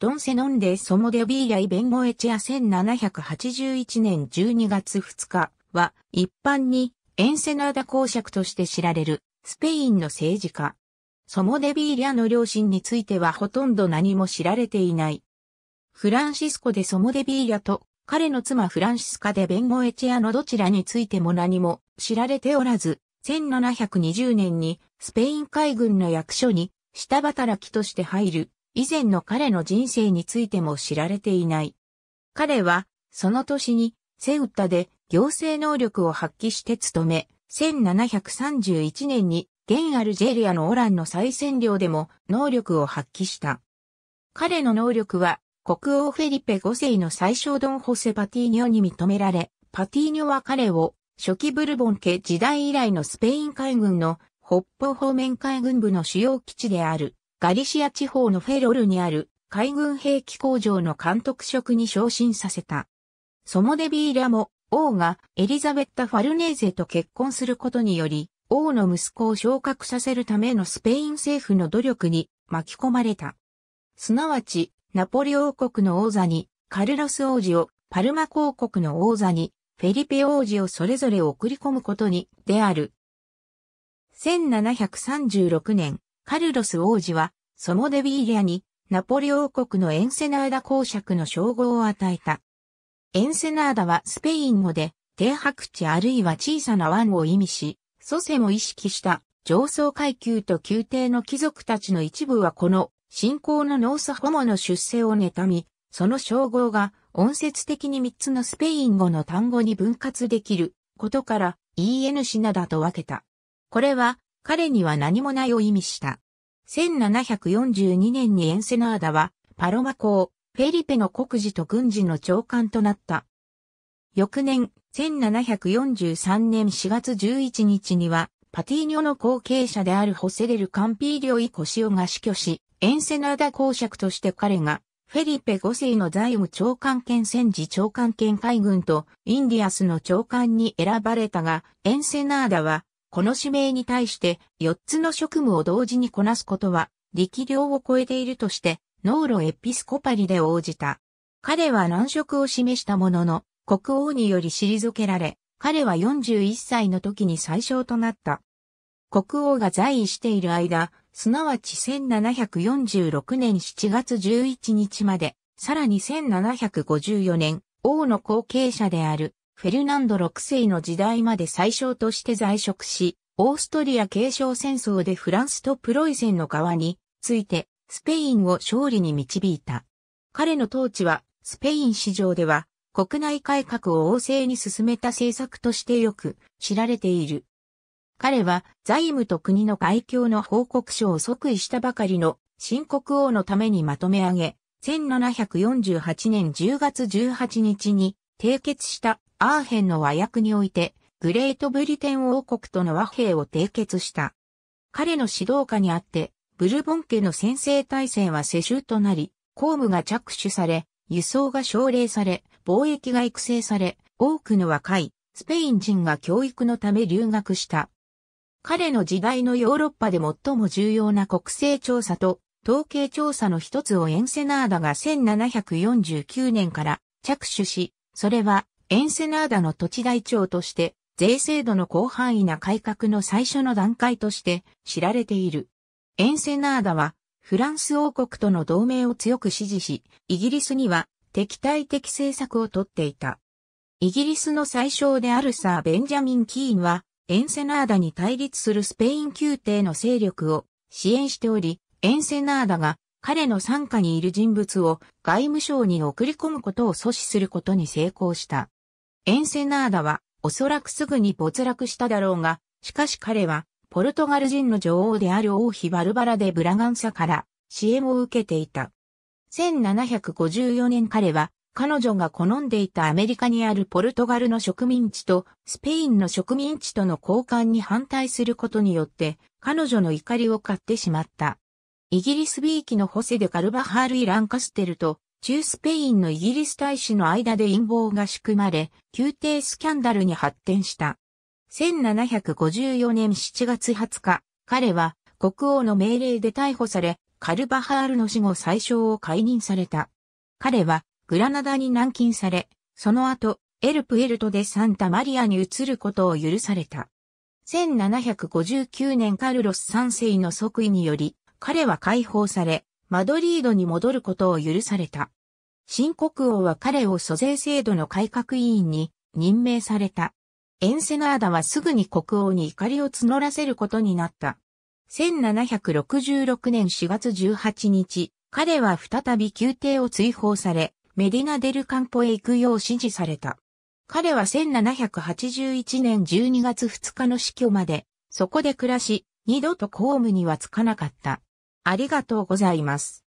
ドンセノンデソモデビーヤイベンゴエチア1781年12月2日は一般にエンセナーダ公爵として知られるスペインの政治家。ソモデビーリャの両親についてはほとんど何も知られていない。フランシスコでソモデビーリャと彼の妻フランシスカでベンゴエチアのどちらについても何も知られておらず、1720年にスペイン海軍の役所に下働きとして入る以前の彼の人生についても知られていない。彼は、その年に、セウッタで行政能力を発揮して務め、1731年に現アルジェリアのオランの再占領でも能力を発揮した。彼の能力は国王フェリペ5世の最小ドンホセ・パティーニョに認められ、パティーニョは彼を初期ブルボン家時代以来のスペイン海軍の北方方面海軍部の主要基地であるガリシア地方のフェロルにある海軍兵器工場の監督職に昇進させた。ソモデビーラも王がエリザベッタ・ファルネーゼと結婚することにより、王の息子を昇格させるためのスペイン政府の努力に巻き込まれた。すなわち、ナポリ王国の王座に、カルロス王子を、パルマ公国の王座に、フェリペ王子をそれぞれ送り込むことに、である。1736年、カルロス王子は、ソモデビーリアに、ナポリ王国のエンセナーダ公爵の称号を与えた。エンセナーダはスペイン語で、低白地あるいは小さな湾を意味し、祖先も意識した上層階級と宮廷の貴族たちの一部はこの信仰のノースホモの出世を妬み、その称号が音節的に3つのスペイン語の単語に分割できることから EN シナだと分けた。これは彼には何もないを意味した。1742年にエンセナーダは、パロマ公、フェリペの国事と軍事の長官となった。翌年、1743年4月11日には、パティーニョの後継者であるホセレル・カンピーリョイ・コシオが死去し、エンセナーダ公爵として彼が、フェリペ5世の財務長官兼戦時長官兼海軍とインディアスの長官に選ばれたが、エンセナーダはこの指名に対して4つの職務を同時にこなすことは力量を超えているとして、ノーロエピスコパリで応じた。彼は難色を示したものの、国王により退けられ、彼は41歳の時に最小となった。国王が在位している間、すなわち1746年7月11日まで、さらに1754年、王の後継者であるフェルナンド6世の時代まで宰相として在職し、オーストリア継承戦争でフランスとプロイセンの側についてスペインを勝利に導いた。彼の統治はスペイン市場では国内改革を旺盛に進めた政策としてよく知られている。彼は財務と国の外況の報告書を即位したばかりの新国王のためにまとめ上げ、1748年10月18日に締結したアーヘンの和訳において、グレートブリテン王国との和平を締結した。彼の指導下にあって、ブルボン家の先制体制は世襲となり、公務が着手され、輸送が奨励され、貿易が育成され、多くの若いスペイン人が教育のため留学した。彼の時代のヨーロッパで最も重要な国勢調査と統計調査の一つをエンセナーダが1749年から着手し、それはエンセナーダの土地台帳として、税制度の広範囲な改革の最初の段階として知られている。エンセナーダは、フランス王国との同盟を強く支持し、イギリスには敵対的政策をとっていた。イギリスの最小であるサー・ベンジャミン・キーンは、エンセナーダに対立するスペイン宮廷の勢力を支援しており、エンセナーダが彼の傘下にいる人物を外務省に送り込むことを阻止することに成功した。エンセナーダはおそらくすぐに没落しただろうが、しかし彼はポルトガル人の女王である王妃バルバラでブラガンサから支援を受けていた。1754年彼は彼女が好んでいたアメリカにあるポルトガルの植民地とスペインの植民地との交換に反対することによって彼女の怒りを買ってしまった。イギリスビーキのホセデ・カルバハールイ・ランカステルと中スペインのイギリス大使の間で陰謀が仕組まれ、宮廷スキャンダルに発展した。1754年7月20日、彼は国王の命令で逮捕され、カルバハールの死後最小を解任された。彼はグラナダに軟禁され、その後、エルプエルトでサンタマリアに移ることを許された。1759年カルロス3世の即位により、彼は解放され、マドリードに戻ることを許された。新国王は彼を租税制度の改革委員に任命された。エンセナーダはすぐに国王に怒りを募らせることになった。1766年4月18日、彼は再び宮廷を追放され、メディナ・デル・カンポへ行くよう指示された。彼は1781年12月2日の死去まで、そこで暮らし、二度と公務にはつかなかった。ありがとうございます。